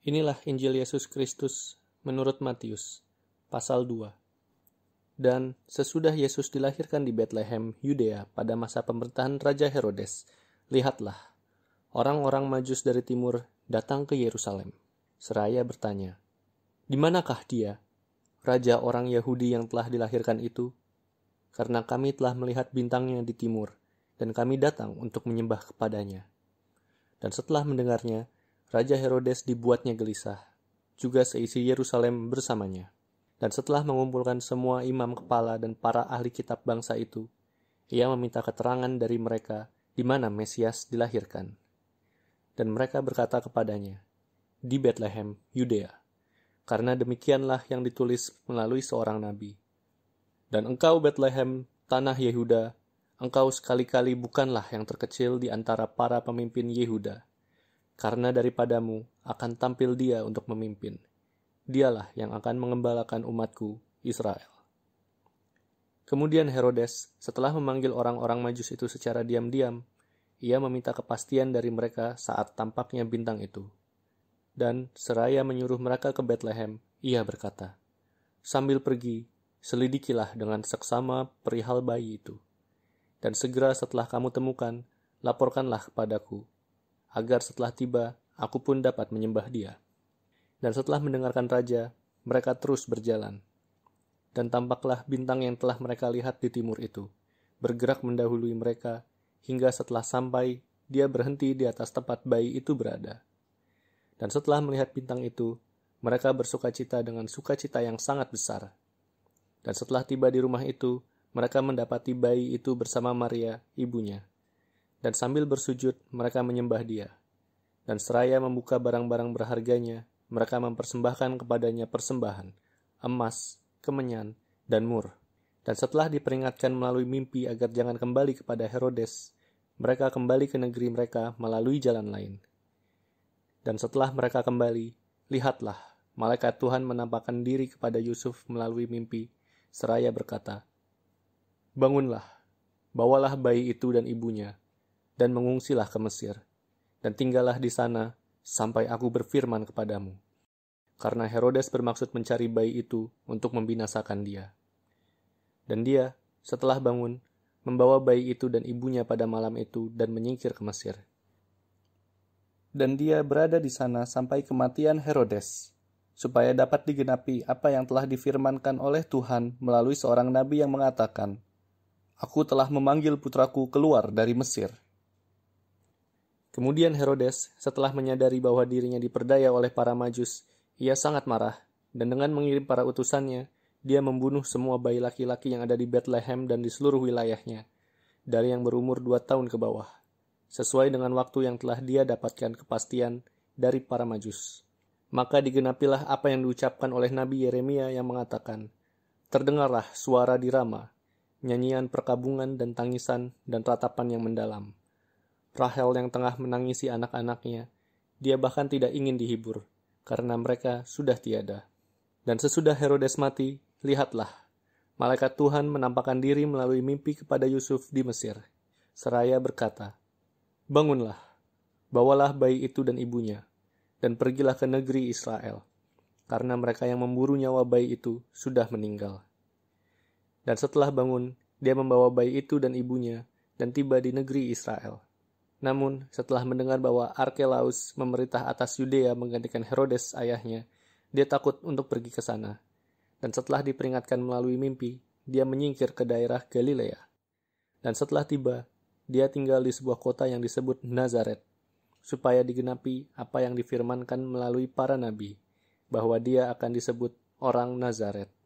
Inilah Injil Yesus Kristus menurut Matius, pasal 2. Dan sesudah Yesus dilahirkan di Bethlehem, Yudea, pada masa pemerintahan Raja Herodes, lihatlah, orang-orang majus dari timur datang ke Yerusalem. Seraya bertanya, Di manakah dia, Raja orang Yahudi yang telah dilahirkan itu? Karena kami telah melihat bintangnya di timur, dan kami datang untuk menyembah kepadanya. Dan setelah mendengarnya, Raja Herodes dibuatnya gelisah, juga seisi Yerusalem bersamanya. Dan setelah mengumpulkan semua imam kepala dan para ahli kitab bangsa itu, ia meminta keterangan dari mereka di mana Mesias dilahirkan. Dan mereka berkata kepadanya, di Bethlehem, Yudea, karena demikianlah yang ditulis melalui seorang nabi. Dan engkau Bethlehem, tanah Yehuda, engkau sekali-kali bukanlah yang terkecil di antara para pemimpin Yehuda, karena daripadamu akan tampil dia untuk memimpin. Dialah yang akan mengembalakan umatku, Israel. Kemudian Herodes, setelah memanggil orang-orang majus itu secara diam-diam, ia meminta kepastian dari mereka saat tampaknya bintang itu. Dan seraya menyuruh mereka ke Bethlehem, ia berkata, Sambil pergi, selidikilah dengan seksama perihal bayi itu. Dan segera setelah kamu temukan, laporkanlah kepadaku, agar setelah tiba aku pun dapat menyembah dia. Dan setelah mendengarkan raja, mereka terus berjalan. Dan tampaklah bintang yang telah mereka lihat di timur itu, bergerak mendahului mereka, hingga setelah sampai, dia berhenti di atas tempat bayi itu berada. Dan setelah melihat bintang itu, mereka bersuka cita dengan sukacita yang sangat besar. Dan setelah tiba di rumah itu, mereka mendapati bayi itu bersama Maria, ibunya dan sambil bersujud mereka menyembah dia. Dan seraya membuka barang-barang berharganya, mereka mempersembahkan kepadanya persembahan, emas, kemenyan, dan mur. Dan setelah diperingatkan melalui mimpi agar jangan kembali kepada Herodes, mereka kembali ke negeri mereka melalui jalan lain. Dan setelah mereka kembali, lihatlah, malaikat Tuhan menampakkan diri kepada Yusuf melalui mimpi, seraya berkata, Bangunlah, bawalah bayi itu dan ibunya, dan mengungsilah ke Mesir, dan tinggallah di sana sampai aku berfirman kepadamu. Karena Herodes bermaksud mencari bayi itu untuk membinasakan dia. Dan dia, setelah bangun, membawa bayi itu dan ibunya pada malam itu dan menyingkir ke Mesir. Dan dia berada di sana sampai kematian Herodes, supaya dapat digenapi apa yang telah difirmankan oleh Tuhan melalui seorang nabi yang mengatakan, Aku telah memanggil putraku keluar dari Mesir. Kemudian Herodes, setelah menyadari bahwa dirinya diperdaya oleh para majus, ia sangat marah, dan dengan mengirim para utusannya, dia membunuh semua bayi laki-laki yang ada di Bethlehem dan di seluruh wilayahnya, dari yang berumur dua tahun ke bawah, sesuai dengan waktu yang telah dia dapatkan kepastian dari para majus. Maka digenapilah apa yang diucapkan oleh Nabi Yeremia yang mengatakan, Terdengarlah suara di Rama, nyanyian perkabungan dan tangisan dan ratapan yang mendalam. Rahel yang tengah menangisi anak-anaknya. Dia bahkan tidak ingin dihibur, karena mereka sudah tiada. Dan sesudah Herodes mati, lihatlah, malaikat Tuhan menampakkan diri melalui mimpi kepada Yusuf di Mesir. Seraya berkata, Bangunlah, bawalah bayi itu dan ibunya, dan pergilah ke negeri Israel, karena mereka yang memburu nyawa bayi itu sudah meninggal. Dan setelah bangun, dia membawa bayi itu dan ibunya, dan tiba di negeri Israel. Namun, setelah mendengar bahwa Arkelaus memerintah atas Yudea menggantikan Herodes ayahnya, dia takut untuk pergi ke sana. Dan setelah diperingatkan melalui mimpi, dia menyingkir ke daerah Galilea. Dan setelah tiba, dia tinggal di sebuah kota yang disebut Nazaret, supaya digenapi apa yang difirmankan melalui para nabi, bahwa dia akan disebut orang Nazaret.